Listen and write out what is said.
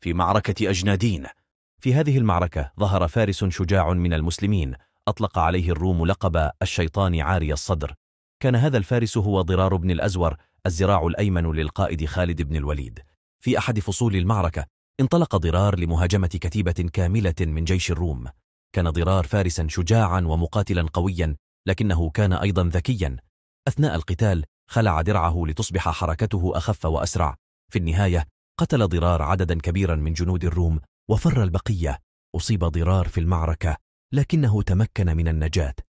في معركة أجنادين في هذه المعركة ظهر فارس شجاع من المسلمين أطلق عليه الروم لقب الشيطان عاري الصدر كان هذا الفارس هو ضرار بن الأزور الزراع الأيمن للقائد خالد بن الوليد في أحد فصول المعركة انطلق ضرار لمهاجمة كتيبة كاملة من جيش الروم كان ضرار فارسا شجاعا ومقاتلا قويا لكنه كان أيضا ذكيا أثناء القتال خلع درعه لتصبح حركته أخف وأسرع في النهاية قتل ضرار عددا كبيرا من جنود الروم وفر البقية أصيب ضرار في المعركة لكنه تمكن من النجاة